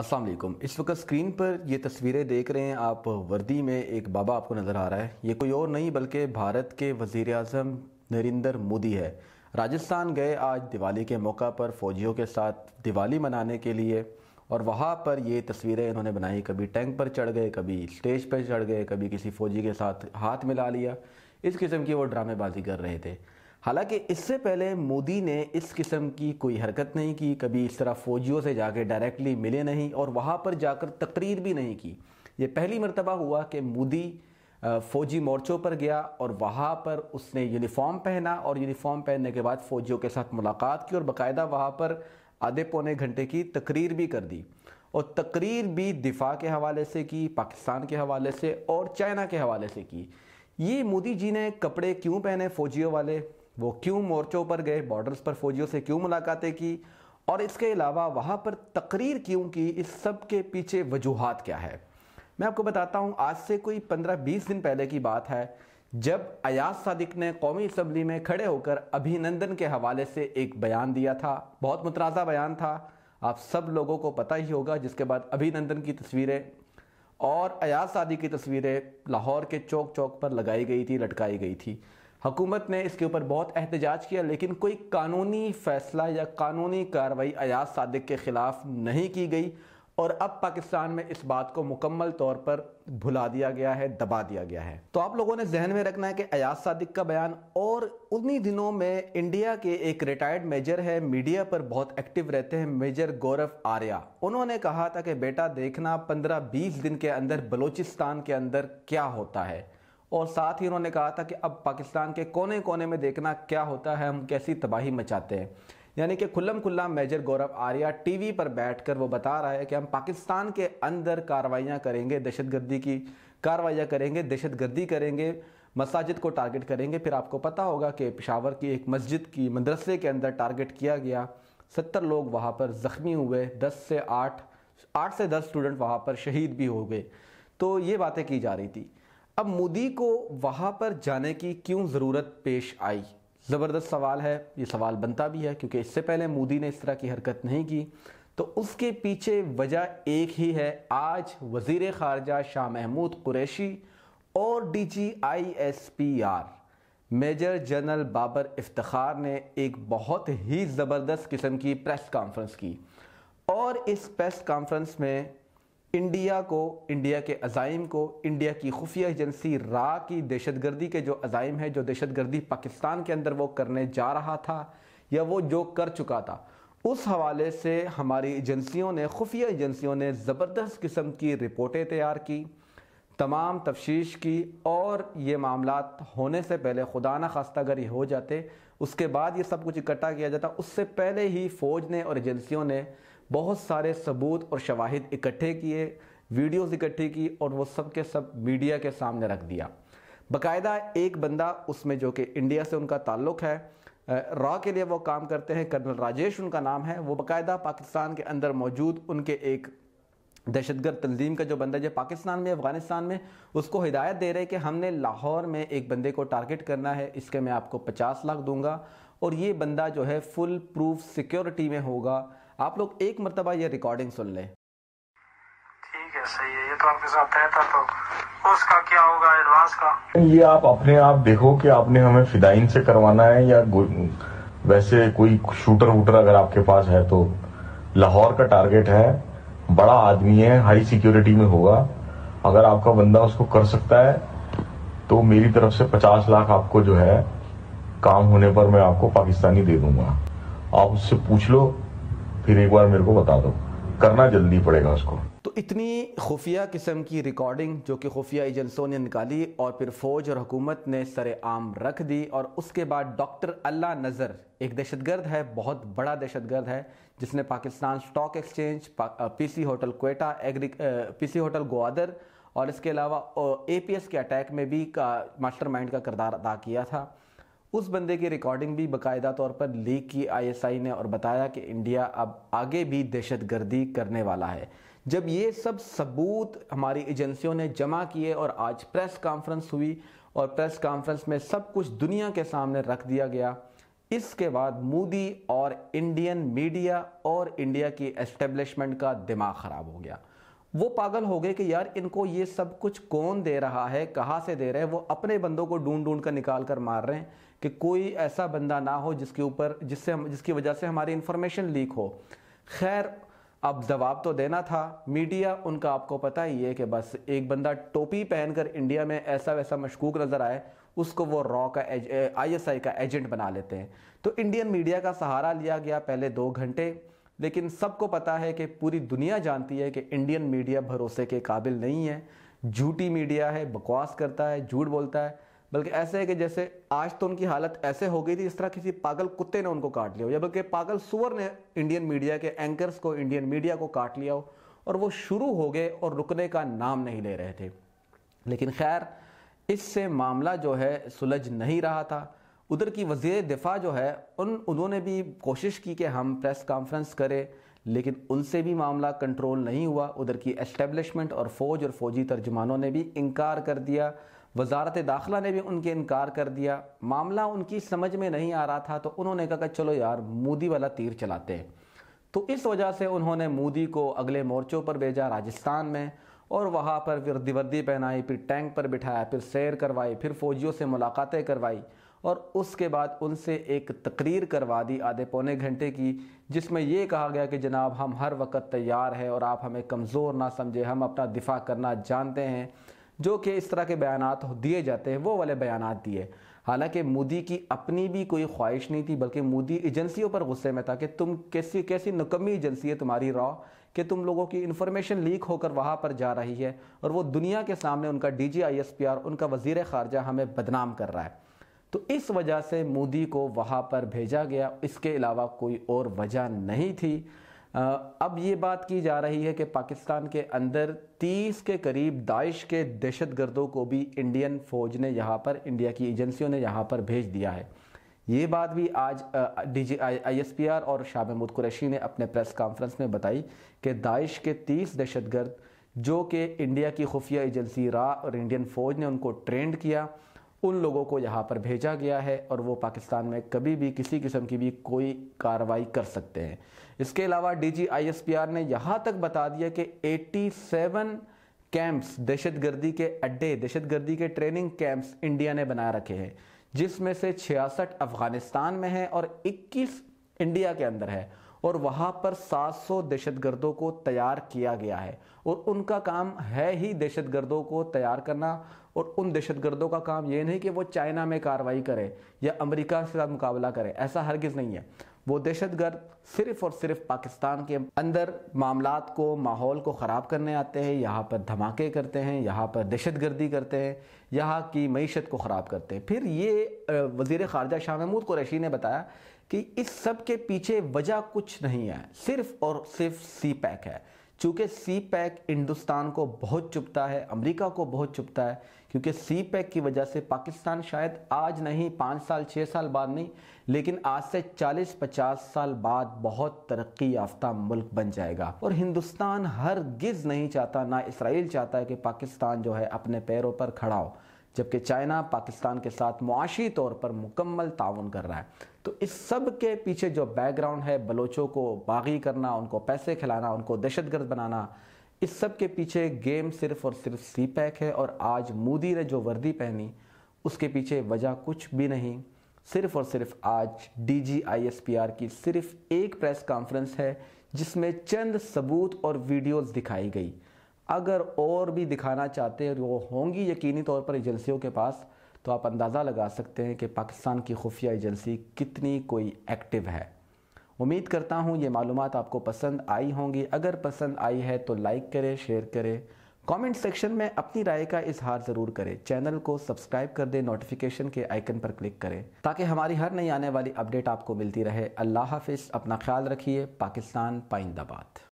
असलम इस वक्त स्क्रीन पर ये तस्वीरें देख रहे हैं आप वर्दी में एक बाबा आपको नज़र आ रहा है ये कोई और नहीं बल्कि भारत के वज़ी अजम नरेंद्र मोदी है राजस्थान गए आज दिवाली के मौका पर फ़ौजियों के साथ दिवाली मनाने के लिए और वहाँ पर ये तस्वीरें इन्होंने बनाई कभी टैंक पर चढ़ गए कभी स्टेज पर चढ़ गए कभी किसी फ़ौजी के साथ हाथ मिला लिया इस किस्म की वो ड्रामेबाजी कर रहे थे हालांकि इससे पहले मोदी ने इस किस्म की कोई हरकत नहीं की कभी इस तरह फौजियों से जाकर डायरेक्टली मिले नहीं और वहाँ पर जाकर तकरीर भी नहीं की ये पहली मरतबा हुआ कि मोदी फ़ौजी मोर्चों पर गया और वहाँ पर उसने यूनिफॉर्म पहना और यूनिफॉर्म पहनने के बाद फ़ौजियों के साथ मुलाकात की और बाकायदा वहाँ पर आधे पौने घंटे की तकरीर भी कर दी और तकरीर भी दिफा के हवाले से की पाकिस्तान के हवाले से और चाइना के हवाले से की ये मोदी जी ने कपड़े क्यों पहने फ़ौजियों वाले वो क्यों मोर्चों पर गए बॉर्डर्स पर फौजियों से क्यों मुलाकातें की और इसके अलावा वहाँ पर तकरीर क्यों की इस सब के पीछे वजूहत क्या है मैं आपको बताता हूँ आज से कोई पंद्रह बीस दिन पहले की बात है जब अयाज सादिक ने कौमी असम्बली में खड़े होकर अभिनंदन के हवाले से एक बयान दिया था बहुत मुतनाज़ा बयान था आप सब लोगों को पता ही होगा जिसके बाद अभिनंदन की तस्वीरें और अयाज सादिक की तस्वीरें लाहौर के चौक चौक पर लगाई गई थी लटकाई गई थी हुकूमत ने इसके ऊपर बहुत एहतजाज किया लेकिन कोई कानूनी फैसला या कानूनी कार्रवाई अयाज सादिक के ख़िलाफ़ नहीं की गई और अब पाकिस्तान में इस बात को मुकम्मल तौर पर भुला दिया गया है दबा दिया गया है तो आप लोगों ने जहन में रखना है कि अयाज सादिक का बयान और उन्हीं दिनों में इंडिया के एक रिटायर्ड मेजर है मीडिया पर बहुत एक्टिव रहते हैं मेजर गौरव आर्या उन्होंने कहा था कि बेटा देखना पंद्रह बीस दिन के अंदर बलोचिस्तान के अंदर क्या होता है और साथ ही उन्होंने कहा था कि अब पाकिस्तान के कोने कोने में देखना क्या होता है हम कैसी तबाही मचाते हैं यानी कि खुल्लम खुल्ला मेजर गौरव आर्या टीवी पर बैठकर वो बता रहा है कि हम पाकिस्तान के अंदर कार्रवाइयाँ करेंगे दहशतगर्दी की कार्रवाइयाँ करेंगे दहशतगर्दी करेंगे मसाजिद को टारगेट करेंगे फिर आपको पता होगा कि पेशावर की एक मस्जिद की मदरसे के अंदर टारगेट किया गया सत्तर लोग वहाँ पर ज़ख्मी हुए दस से आठ आठ से दस स्टूडेंट वहाँ पर शहीद भी हो गए तो ये बातें की जा रही थी अब मोदी को वहाँ पर जाने की क्यों ज़रूरत पेश आई ज़बरदस्त सवाल है ये सवाल बनता भी है क्योंकि इससे पहले मोदी ने इस तरह की हरकत नहीं की तो उसके पीछे वजह एक ही है आज वजीर खारजा शाह महमूद कुरैशी और D G I S P R major general Babar Iftikhar ने एक बहुत ही ज़बरदस्त किस्म की प्रेस कॉन्फ्रेंस की और इस प्रेस कॉन्फ्रेंस में इंडिया को इंडिया के अज़ाइम को इंडिया की खुफिया एजेंसी रा की दहशत गर्दी के जो अज़ाइम है जो दहशत गर्दी पाकिस्तान के अंदर वो करने जा रहा था या वो जो कर चुका था उस हवाले से हमारी एजेंसियों ने खुफिया एजेंसियों ने ज़बरदस्त किस्म की रिपोर्टें तैयार की तमाम तफ्श की और ये मामला होने से पहले खुदा न खास्ता अगर ये हो जाते उसके बाद ये सब कुछ इकट्ठा किया जाता उससे पहले ही फ़ौज ने और एजेंसियों ने बहुत सारे सबूत और शवाहिद इकट्ठे किए वीडियोस इकट्ठे की और वो सब के सब मीडिया के सामने रख दिया बकायदा एक बंदा उसमें जो कि इंडिया से उनका ताल्लुक है रॉ के लिए वो काम करते हैं कर्नल राजेश उनका नाम है वो बकायदा पाकिस्तान के अंदर मौजूद उनके एक दहशतगर्द तंजीम का जो बंदा जो पाकिस्तान में अफगानिस्तान में उसको हिदायत दे रहे हैं कि हमने लाहौर में एक बंदे को टारगेट करना है इसके मैं आपको 50 लाख दूंगा और ये बंदा जो है फुल प्रूफ सिक्योरिटी में होगा आप लोग एक मरतबा ये रिकॉर्डिंग सुन लें ठीक है सही है ये तो आपके साथ तय था तो उसका क्या होगा एडवांस का ये आप अपने आप देखो कि आपने हमें फिदाइन से करवाना है या वैसे कोई शूटर वूटर अगर आपके पास है तो लाहौर का टारगेट है बड़ा आदमी है हाई सिक्योरिटी में होगा अगर आपका बंदा उसको कर सकता है तो मेरी तरफ से पचास लाख आपको जो है काम होने पर मैं आपको पाकिस्तानी दे दूंगा आप उससे पूछ लो फिर एक बार मेरे को बता दो करना जल्दी पड़ेगा उसको तो इतनी खुफिया किस्म की रिकॉर्डिंग जो कि खुफिया एजेंसों ने निकाली और फिर फौज और हुकूमत ने सरेआम रख दी और उसके बाद डॉक्टर अल्लाह नज़र एक दहशतगर्द है बहुत बड़ा दहशतगर्द है जिसने Pakistan stock exchange PC hotel Quetta एग्री पीसी होटल ग्वादर और इसके अलावा ए के अटैक में भी मास्टर माइंड का किरदार अदा किया था उस बंदे की रिकॉर्डिंग भी बाकायदा तौर पर लीक की आईएसआई ने और बताया कि इंडिया अब आगे भी दहशत गर्दी करने वाला है जब ये सब सबूत हमारी एजेंसियों ने जमा किए और आज प्रेस कॉन्फ्रेंस हुई और प्रेस कॉन्फ्रेंस में सब कुछ दुनिया के सामने रख दिया गया इसके बाद मोदी और इंडियन मीडिया और इंडिया की एस्टेब्लिशमेंट का दिमाग ख़राब हो गया वो पागल हो गए कि यार इनको ये सब कुछ कौन दे रहा है कहाँ से दे रहे हैं वो अपने बंदों को ढूंढ ढूंढ कर निकाल कर मार रहे हैं कि कोई ऐसा बंदा ना हो जिसके ऊपर जिससे हम जिसकी वजह से हमारी इन्फॉर्मेशन लीक हो खैर अब जवाब तो देना था मीडिया उनका आपको पता ही है कि बस एक बंदा टोपी पहनकर इंडिया में ऐसा वैसा मशकूक नज़र आए उसको वो रॉ का आईएसआई का एजेंट बना लेते हैं तो इंडियन मीडिया का सहारा लिया गया पहले दो घंटे लेकिन सबको पता है कि पूरी दुनिया जानती है कि इंडियन मीडिया भरोसे के काबिल नहीं है झूठी मीडिया है बकवास करता है झूठ बोलता है बल्कि ऐसे है कि जैसे आज तो उनकी हालत ऐसे हो गई थी इस तरह किसी पागल कुत्ते ने उनको काट लिया हो या बल्कि पागल सुअर ने इंडियन मीडिया के एंकर्स को इंडियन मीडिया को काट लिया हो और वो शुरू हो गए और रुकने का नाम नहीं ले रहे थे लेकिन खैर इससे मामला जो है सुलझ नहीं रहा था उधर की वजीर दिफा जो है उन उन्होंने भी कोशिश की कि हम प्रेस कॉन्फ्रेंस करें लेकिन उनसे भी मामला कंट्रोल नहीं हुआ उधर की एस्टेब्लिशमेंट और फ़ौज और फ़ौजी तर्जमानों ने भी इनकार कर दिया वजारत दाखिला ने भी उनके इनकार कर दिया मामला उनकी समझ में नहीं आ रहा था तो उन्होंने कहा कि चलो यार मोदी वाला तीर चलाते हैं तो इस वजह से उन्होंने मोदी को अगले मोर्चों पर भेजा राजस्थान में और वहाँ पर फिर वर्दी पहनाई फिर टैंक पर बिठाया फिर सैर करवाई फिर फौजियों से मुलाकातें करवाई और उसके बाद उनसे एक तकरीर करवा दी आधे पौने घंटे की जिसमें यह कहा गया कि जनाब हम हर वक्त तैयार हैं और आप हमें कमज़ोर ना समझे हम अपना दिफा करना जानते हैं जो कि इस तरह के बयान दिए जाते हैं वो वाले बयान दिए हालांकि मोदी की अपनी भी कोई ख्वाहिश नहीं थी बल्कि मोदी एजेंसियों पर गुस्से में था कि तुम कैसी कैसी नकमी एजेंसी है तुम्हारी रॉ कि तुम लोगों की इन्फॉर्मेशन लीक होकर वहाँ पर जा रही है और वो दुनिया के सामने उनका D G I S P R उनका वजीर खारजा हमें बदनाम कर रहा है तो इस वजह से मोदी को वहाँ पर भेजा गया इसके अलावा कोई और वजह नहीं थी अब ये बात की जा रही है कि पाकिस्तान के अंदर 30 के करीब दाइश के दहशत गर्दों को भी इंडियन फ़ौज ने यहाँ पर इंडिया की एजेंसियों ने यहाँ पर भेज दिया है ये बात भी आज D G I I S P R और शाह महमूद कुरैशी ने अपने प्रेस कॉन्फ्रेंस में बताई कि दाइश के 30 दहशत गर्द जो कि इंडिया की खुफिया एजेंसी रा और इंडियन फ़ौज ने उनको ट्रेंड किया उन लोगों को यहाँ पर भेजा गया है और वो पाकिस्तान में कभी भी किसी किस्म की भी कोई कार्रवाई कर सकते हैं इसके अलावा डीजीआईएसपीआर ने यहाँ तक बता दिया कि 87 कैंप्स दहशतगर्दी के अड्डे दहशतगर्दी के ट्रेनिंग कैंप्स इंडिया ने बना रखे हैं जिसमें से छियासठ अफगानिस्तान में है और इक्कीस इंडिया के अंदर है और वहाँ पर 700 गर्दों को तैयार किया गया है और उनका काम है ही दहशत गर्दों को तैयार करना और उन दहशत गर्दों का काम ये नहीं कि वो चाइना में कार्रवाई करें या अमेरिका के साथ मुकाबला करें ऐसा हरगिज़ नहीं है वो दहशत गर्द सिर्फ और सिर्फ पाकिस्तान के अंदर मामला को माहौल को ख़राब करने आते हैं यहाँ पर धमाके करते हैं यहाँ पर दहशत गर्दी करते हैं यहाँ की मीशत को ख़राब करते हैं फिर ये वज़ी ख़ारजा शाह महमूद कुरैशी ने बताया कि इस सब के पीछे वजह कुछ नहीं है सिर्फ और सिर्फ सी पैक है चूँकि सी पैक हिंदुस्तान को बहुत चुपता है अमेरिका को बहुत चुपता है क्योंकि सी पैक की वजह से पाकिस्तान शायद आज नहीं पाँच साल छः साल बाद नहीं लेकिन आज से चालीस पचास साल बाद बहुत तरक्की याफ्ता मुल्क बन जाएगा और हिंदुस्तान हर गिज नहीं चाहता ना इसराइल चाहता है कि पाकिस्तान जो है अपने पैरों पर खड़ा हो जबकि चाइना पाकिस्तान के साथ मुआशी तौर पर मुकम्मल ताउन कर रहा है तो इस सब के पीछे जो बैकग्राउंड है बलोचों को बागी करना उनको पैसे खिलाना उनको दहशतगर्द बनाना इस सब के पीछे गेम सिर्फ और सिर्फ सी पैक है और आज मोदी ने जो वर्दी पहनी उसके पीछे वजह कुछ भी नहीं सिर्फ और सिर्फ आज D G I S P R की सिर्फ एक प्रेस कॉन्फ्रेंस है जिसमें चंद सबूत और वीडियोस दिखाई गई अगर और भी दिखाना चाहते हैं वो होंगी यकीनी तौर पर एजेंसियों के पास तो आप अंदाज़ा लगा सकते हैं कि पाकिस्तान की खुफिया एजेंसी कितनी कोई एक्टिव है उम्मीद करता हूँ ये मालूम आपको पसंद आई होंगी अगर पसंद आई है तो लाइक करें शेयर करें कमेंट सेक्शन में अपनी राय का इजहार ज़रूर करें चैनल को सब्सक्राइब कर दें नोटिफिकेशन के आइकन पर क्लिक करें ताकि हमारी हर नई आने वाली अपडेट आपको मिलती रहे अल्लाह हाफिज़ अपना ख्याल रखिए पाकिस्तान पाइंदाबाद